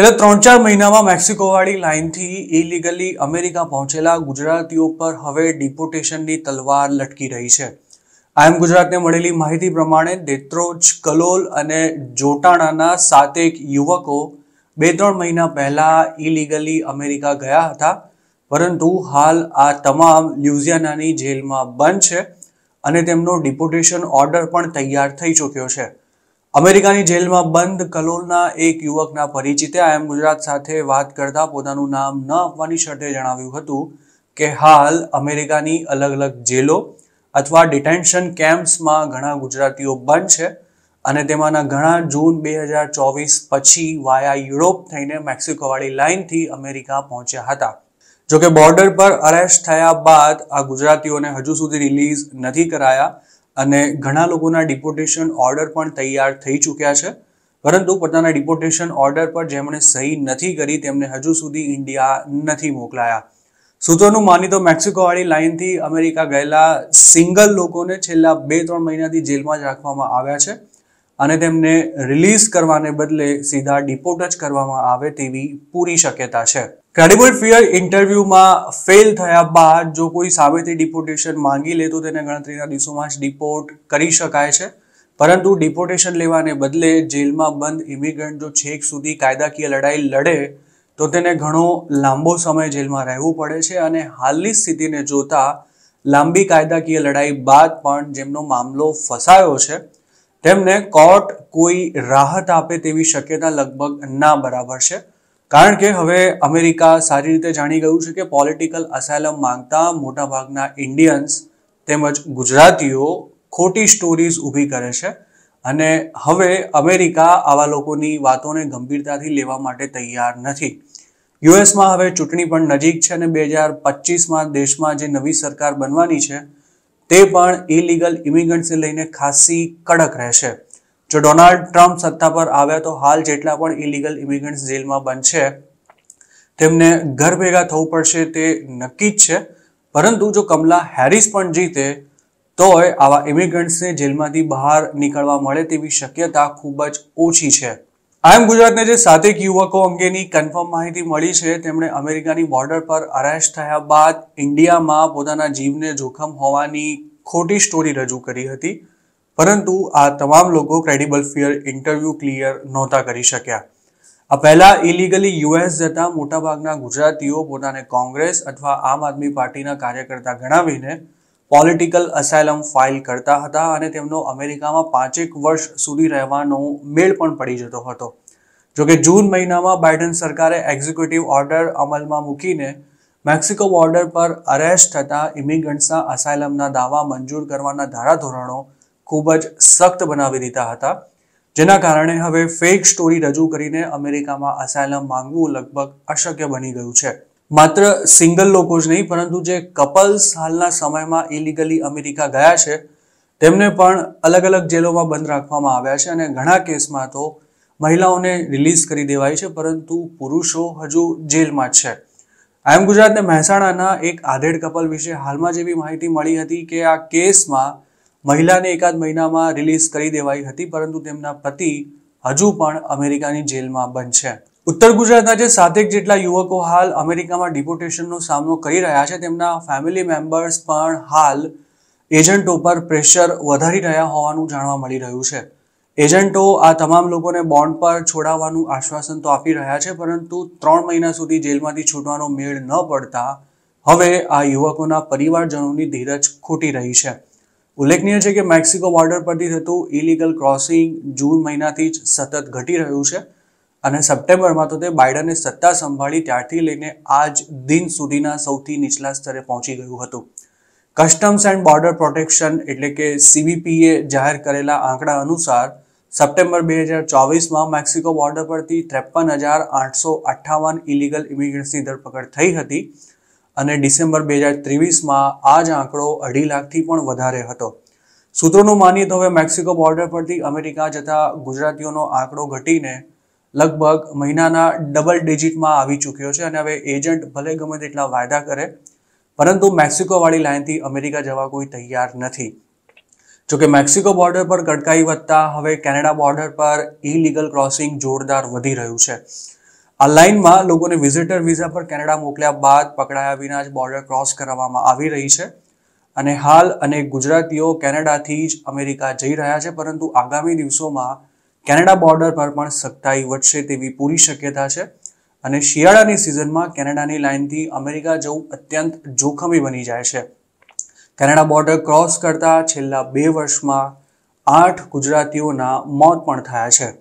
છેલ્લા ત્રણ ચાર મહિનામાં મેક્સિકોવાળી લાઇનથી ઇલીગલી અમેરિકા પહોંચેલા ગુજરાતીઓ પર હવે ડિપોટેશનની તલવાર લટકી રહી છે આઈએમ ગુજરાતને મળેલી માહિતી પ્રમાણે દેત્રોજ કલોલ અને જોટાણાના સાતેક યુવકો બે ત્રણ મહિના પહેલાં ઇલીગલી અમેરિકા ગયા હતા પરંતુ હાલ આ તમામ લ્યુઝિયાનાની જેલમાં બંધ છે અને તેમનો ડિપોટેશન ઓર્ડર પણ તૈયાર થઈ ચૂક્યો છે અમેરિકાની જેલમાં બંધ કલોલના એક યુવકના પરિચિતે આઈએમ ગુજરાત સાથે વાત કરતા પોતાનું નામ ન આપવાની શરતે જણાવ્યું હતું કે હાલ અમેરિકાની અલગ અલગ જેલો અથવા ડિટેન્શન કેમ્પ્સમાં ઘણા ગુજરાતીઓ બંધ છે અને તેમાંના ઘણા જૂન બે હજાર ચોવીસ પછી વાયા યુરોપ થઈને મેક્સિકોવાળી લાઇનથી અમેરિકા પહોંચ્યા હતા જોકે બોર્ડર પર અરેસ્ટ થયા બાદ આ ગુજરાતીઓને હજુ સુધી રિલીઝ નથી કરાયા અને ઘણા લોકોના ડિપોર્ટેશન ઓર્ડર પણ તૈયાર થઈ ચૂક્યા છે પરંતુ પોતાના ડિપોર્ટેશન ઓર્ડર પર જેમણે સહી નથી કરી તેમને હજુ સુધી ઇન્ડિયા નથી મોકલાયા સૂત્રોનું માની તો મેક્સિકોવાળી લાઇનથી અમેરિકા ગયેલા સિંગલ લોકોને છેલ્લા બે ત્રણ મહિનાથી જેલમાં જ રાખવામાં આવ્યા છે અને તેમને રિલીઝ કરવાને બદલે સીધા ડિપોર્ટ જ કરવામાં આવે તેવી પૂરી શક્યતા છે ક્રેડિબલ ફિયર ઇન્ટરવ્યૂમાં ફેલ થયા બાદ જો કોઈ સામેથી ડિપોર્ટેશન માંગી લે તો તેને ગણતરીના દિવસોમાં જ ડિપોર્ટ કરી શકાય છે પરંતુ ડિપોર્ટેશન લેવાને બદલે જેલમાં બંધ ઇમિગ્રન્ટ જો છેક સુધી કાયદાકીય લડાઈ લડે તો તેને ઘણો લાંબો સમય જેલમાં રહેવું પડે છે અને હાલની સ્થિતિને જોતા લાંબી કાયદાકીય લડાઈ બાદ પણ જેમનો મામલો ફસાયો છે તેમને કોર્ટ કોઈ રાહત આપે તેવી શક્યતા લગભગ ના બરાબર છે કારણ કે હવે અમેરિકા સારી રીતે જાણી ગયું છે કે પોલિટિકલ અસાયલમ માંગતા મોટાભાગના ઇન્ડિયન્સ તેમજ ગુજરાતીઓ ખોટી સ્ટોરીઝ ઊભી કરે છે અને હવે અમેરિકા આવા લોકોની વાતોને ગંભીરતાથી લેવા માટે તૈયાર નથી યુએસમાં હવે ચૂંટણી પણ નજીક છે અને બે હજાર પચીસમાં દેશમાં જે નવી સરકાર બનવાની છે તે પણ ઇલીગલ ઇમિગ્રન્ટ્સને લઈને ખાસી કડક રહેશે જો ડોનાલ્ડ ટ્રમ્પ સત્તા પર આવ્યા તો હાલ જેટલા પણ ઇલીગલ ઇમિગ્રન્ટ્સ જેલમાં બંધ છે તેમને ઘર ભેગા થવું પડશે તે નક્કી જ છે પરંતુ જો કમલા હેરિસ પણ જીતે તોય આવા ઇમિગ્રન્ટ્સને જેલમાંથી બહાર નીકળવા મળે તેવી શક્યતા ખૂબ જ ઓછી છે આમ ગુજરાતને જે સાતેક યુવકો અંગેની કન્ફર્મ માહિતી મળી છે તેમણે અમેરિકાની બોર્ડર પર અરેસ્ટ થયા બાદ ઇન્ડિયામાં પોતાના જીવને જોખમ હોવાની ખોટી સ્ટોરી રજૂ કરી હતી પરંતુ આ તમામ લોકો ક્રેડિબલ ફિયર ઇન્ટરવ્યૂ ક્લિયર નહોતા કરી શક્યા આ પહેલાં ઇલીગલી યુએસ જતા મોટાભાગના ગુજરાતીઓ પોતાને કોંગ્રેસ અથવા આમ આદમી પાર્ટીના કાર્યકર્તા ગણાવીને પોલિટિકલ અસાયલમ ફાઇલ કરતા હતા અને તેમનો અમેરિકામાં પાંચેક વર્ષ સુધી રહેવાનો મેળ પણ પડી જતો હતો જોકે જૂન મહિનામાં બાઇડન સરકારે એક્ઝિક્યુટિવ ઓર્ડર અમલમાં મૂકીને મેક્સિકો બોર્ડર પર અરેસ્ટ થતા ઇમિગ્રન્ટ્સના અસાયલમના દાવા મંજૂર કરવાના ધારાધોરણો ખૂબ જ સખ્ત બનાવી દીધા હતા જેના કારણે હવે ફેક સ્ટોરી રજૂ કરીને અમેરિકામાં અસાયલમ માંગવું લગભગ અશક્ય બની ગયું છે માત્ર સિંગલ લોકો જ નહીં પરંતુ જે કપલ્સ હાલના સમયમાં ઇલીગલી અમેરિકા ગયા છે તેમને પણ અલગ અલગ જેલોમાં બંધ રાખવામાં આવ્યા છે અને ઘણા કેસમાં તો મહિલાઓને રિલીઝ કરી દેવાય છે પરંતુ પુરુષો હજુ જેલમાં જ છે આમ ગુજરાતને મહેસાણાના એક આધેડ કપલ વિશે હાલમાં જેવી માહિતી મળી હતી કે આ કેસમાં મહિલાને એકાદ મહિનામાં રિલીઝ કરી દેવાઈ હતી પરંતુ તેમના પતિ હજુ પણ અમેરિકાની જેલમાં બંધ છે ઉત્તર ગુજરાતના જે સાતેક જેટલા યુવકો હાલ અમેરિકામાં ડિપોટેશનનો સામનો કરી રહ્યા છે તેમના ફેમિલી મેમ્બર્સ પણ હાલ એજન્ટો પર પ્રેશર વધારી રહ્યા હોવાનું જાણવા મળી રહ્યું છે એજન્ટો આ તમામ લોકોને બોન્ડ પર છોડાવવાનું આશ્વાસન તો આપી રહ્યા છે પરંતુ ત્રણ મહિના સુધી જેલમાંથી છૂટવાનો મેળ ન પડતા હવે આ યુવકોના પરિવારજનોની ધીરજ ખૂટી રહી છે ઉલ્લેખનીય છે કે મેક્સિકો બોર્ડર પરથી થતું ઇલીગલ ક્રોસિંગ જૂન મહિનાથી જ સતત ઘટી રહ્યું છે અને સપ્ટેમ્બરમાં તો તે બાઇડને સત્તા સંભાળી ત્યારથી લઈને આજ દિન સુધીના સૌથી નીચલા સ્તરે પહોંચી ગયું હતું કસ્ટમ્સ એન્ડ બોર્ડર પ્રોટેક્શન એટલે કે સીબીપીએ જાહેર કરેલા આંકડા અનુસાર સપ્ટેમ્બર બે હજાર ચોવીસમાં મેક્સિકો બોર્ડર પરથી ત્રેપન હજાર આઠસો અઠ્ઠાવન ઇલીગલ ઇમિગ્રન્ટ્સની ધરપકડ થઈ હતી અને ડિસેમ્બર બે હજાર ત્રેવીસમાં આ જ આંકડો અઢી લાખથી પણ વધારે હતો સૂત્રોનું માનીએ તો હવે મેક્સિકો બોર્ડર પરથી અમેરિકા જતા ગુજરાતીઓનો આંકડો ઘટીને લગભગ મહિનાના ડબલ ડિજિટમાં આવી ચૂક્યો છે અને હવે એજન્ટ ભલે ગમે તેટલા વાયદા કરે પરંતુ મેક્સિકોવાળી લાઇનથી અમેરિકા જવા કોઈ તૈયાર નથી જોકે મેક્સિકો બોર્ડર પર કટકાઈ વધતા હવે કેનેડા બોર્ડર પર ઇલીગલ ક્રોસિંગ જોરદાર વધી રહ્યું છે આ લાઇનમાં લોકોને વિઝિટર વિઝા પર કેનેડા મોકલ્યા બાદ પકડાયા વિના જ બોર્ડર ક્રોસ કરાવવામાં આવી રહી છે અને હાલ અનેક ગુજરાતીઓ કેનેડાથી જ અમેરિકા જઈ રહ્યા છે પરંતુ આગામી દિવસોમાં કેનેડા બોર્ડર પર પણ સખ્તાઈ વધશે તેવી પૂરી શક્યતા છે અને શિયાળાની સિઝનમાં કેનેડાની લાઇનથી અમેરિકા જવું અત્યંત જોખમી બની જાય છે કેનેડા બોર્ડર ક્રોસ કરતા છેલ્લા બે વર્ષમાં આઠ ગુજરાતીઓના મોત પણ થયા છે